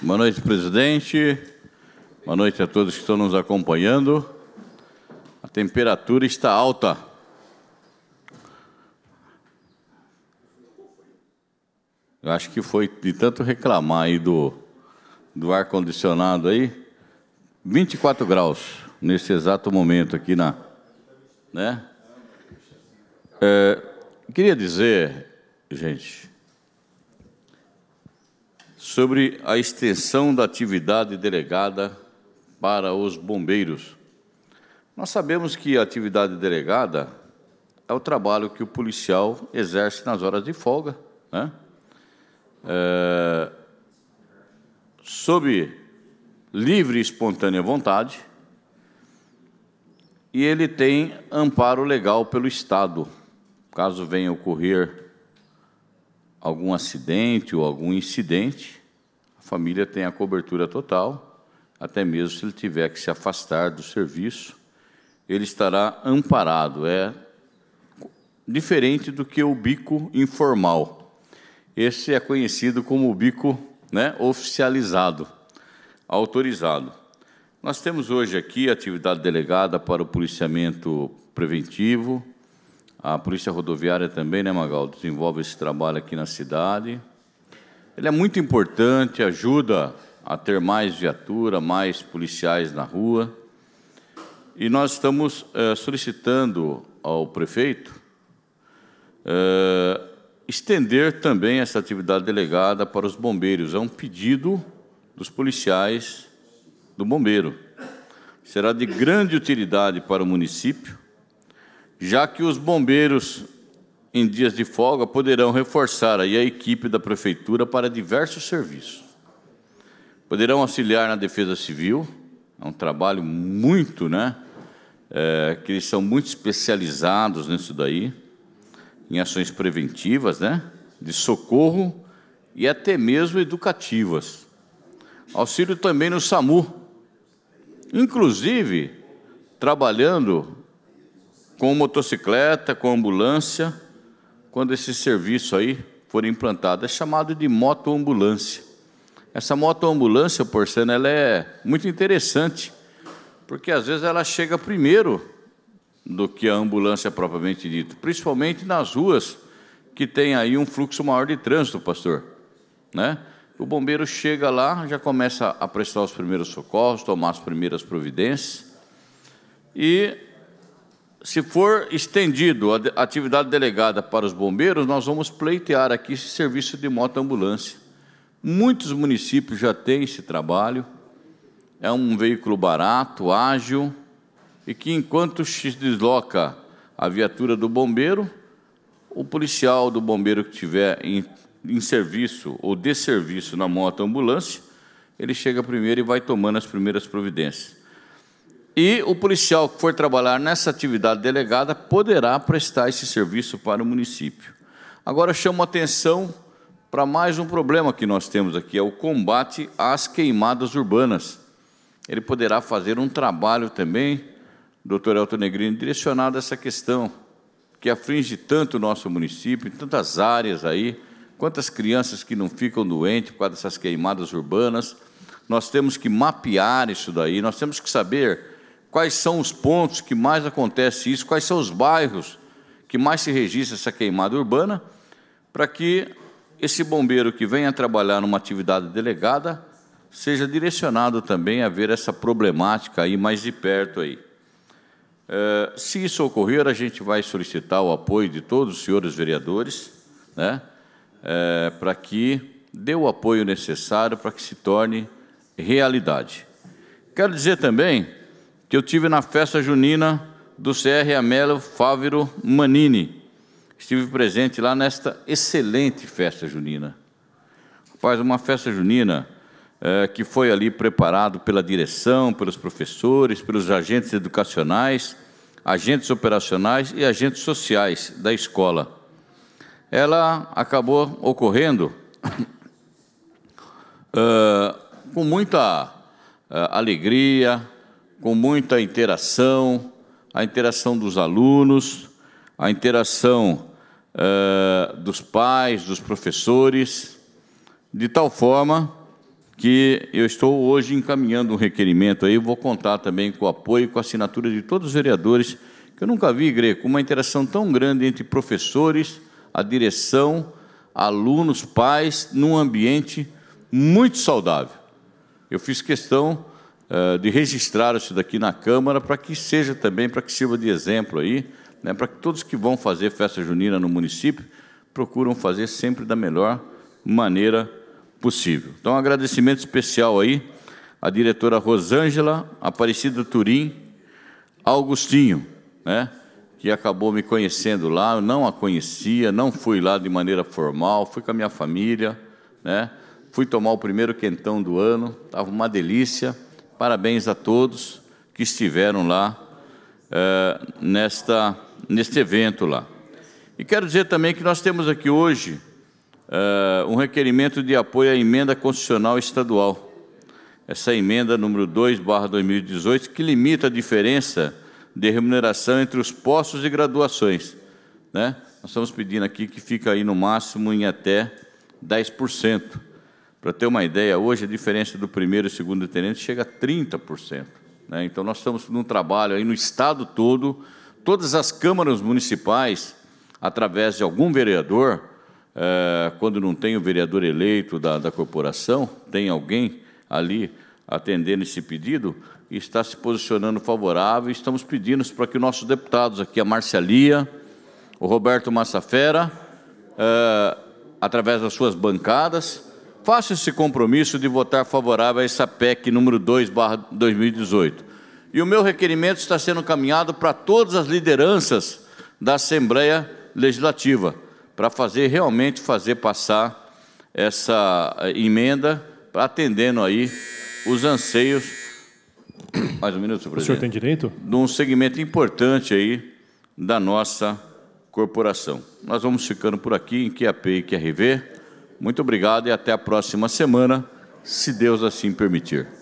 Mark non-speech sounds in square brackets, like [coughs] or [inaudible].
Boa noite, presidente. Boa noite a todos que estão nos acompanhando. A temperatura está alta. Eu acho que foi de tanto reclamar aí do, do ar-condicionado aí. 24 graus nesse exato momento aqui na. Né? É, queria dizer, gente, sobre a extensão da atividade delegada para os bombeiros. Nós sabemos que a atividade delegada é o trabalho que o policial exerce nas horas de folga, né? É, sob livre e espontânea vontade, e ele tem amparo legal pelo Estado, caso venha ocorrer algum acidente ou algum incidente, a família tem a cobertura total, até mesmo se ele tiver que se afastar do serviço, ele estará amparado. É diferente do que o bico informal. Esse é conhecido como o bico né, oficializado, autorizado. Nós temos hoje aqui atividade delegada para o policiamento preventivo, a Polícia Rodoviária também, né, Magal, desenvolve esse trabalho aqui na cidade. Ele é muito importante, ajuda a ter mais viatura, mais policiais na rua. E nós estamos é, solicitando ao prefeito é, estender também essa atividade delegada para os bombeiros. É um pedido dos policiais do bombeiro. Será de grande utilidade para o município já que os bombeiros em dias de folga poderão reforçar aí a equipe da prefeitura para diversos serviços. Poderão auxiliar na defesa civil, é um trabalho muito, né? É, que eles são muito especializados nisso daí, em ações preventivas, né? De socorro e até mesmo educativas. Auxílio também no SAMU. Inclusive, trabalhando com motocicleta, com ambulância, quando esse serviço aí for implantado. É chamado de motoambulância. Essa motoambulância, Porcena, ela é muito interessante, porque às vezes ela chega primeiro do que a ambulância propriamente dita, principalmente nas ruas que tem aí um fluxo maior de trânsito, pastor, né? O bombeiro chega lá, já começa a prestar os primeiros socorros, tomar as primeiras providências. E se for estendido a atividade delegada para os bombeiros, nós vamos pleitear aqui esse serviço de motoambulância. Muitos municípios já têm esse trabalho. É um veículo barato, ágil, e que enquanto se desloca a viatura do bombeiro, o policial do bombeiro que estiver em, em serviço ou de serviço na motoambulância, ele chega primeiro e vai tomando as primeiras providências. E o policial que for trabalhar nessa atividade delegada poderá prestar esse serviço para o município. Agora chamo a atenção para mais um problema que nós temos aqui, é o combate às queimadas urbanas. Ele poderá fazer um trabalho também, doutor Elton Negrini, direcionado a essa questão, que afringe tanto o nosso município, em tantas áreas aí, quantas crianças que não ficam doentes por causa dessas queimadas urbanas. Nós temos que mapear isso daí, nós temos que saber Quais são os pontos que mais acontece isso? Quais são os bairros que mais se registra essa queimada urbana? Para que esse bombeiro que venha trabalhar numa atividade delegada seja direcionado também a ver essa problemática aí mais de perto aí. É, se isso ocorrer, a gente vai solicitar o apoio de todos os senhores vereadores, né, é, para que dê o apoio necessário para que se torne realidade. Quero dizer também que eu tive na festa junina do CR Amelo Fávero Manini. Estive presente lá nesta excelente festa junina. Faz uma festa junina é, que foi ali preparado pela direção, pelos professores, pelos agentes educacionais, agentes operacionais e agentes sociais da escola. Ela acabou ocorrendo Uh, [coughs] com muita uh, alegria, com muita interação, a interação dos alunos, a interação uh, dos pais, dos professores, de tal forma que eu estou hoje encaminhando um requerimento aí, vou contar também com o apoio e com a assinatura de todos os vereadores, que eu nunca vi, Greco, uma interação tão grande entre professores, a direção, alunos, pais, num ambiente muito saudável. Eu fiz questão eh, de registrar isso daqui na Câmara para que seja também, para que sirva de exemplo aí, né, para que todos que vão fazer festa junina no município procuram fazer sempre da melhor maneira possível. Então, um agradecimento especial aí à diretora Rosângela Aparecida Turim Augustinho, né, que acabou me conhecendo lá, eu não a conhecia, não fui lá de maneira formal, fui com a minha família, né, fui tomar o primeiro quentão do ano, estava uma delícia, Parabéns a todos que estiveram lá é, nesta, neste evento lá. E quero dizer também que nós temos aqui hoje é, um requerimento de apoio à emenda constitucional estadual. Essa emenda número 2, barra 2018, que limita a diferença de remuneração entre os postos e graduações. Né? Nós estamos pedindo aqui que fica aí no máximo em até 10%. Para ter uma ideia, hoje a diferença do primeiro e segundo tenente chega a 30%. Né? Então, nós estamos num trabalho aí no Estado todo, todas as câmaras municipais, através de algum vereador, é, quando não tem o vereador eleito da, da corporação, tem alguém ali atendendo esse pedido, e está se posicionando favorável. Estamos pedindo para que nossos deputados aqui, a Marcelia, o Roberto Massafera, é, através das suas bancadas, faço esse compromisso de votar favorável a essa PEC número 2, 2018. E o meu requerimento está sendo encaminhado para todas as lideranças da Assembleia Legislativa, para fazer realmente fazer passar essa eh, emenda, atendendo aí os anseios. [coughs] Mais um minuto, presidente. O senhor tem direito? De um segmento importante aí da nossa corporação. Nós vamos ficando por aqui em QAP e QRV. Muito obrigado e até a próxima semana, se Deus assim permitir.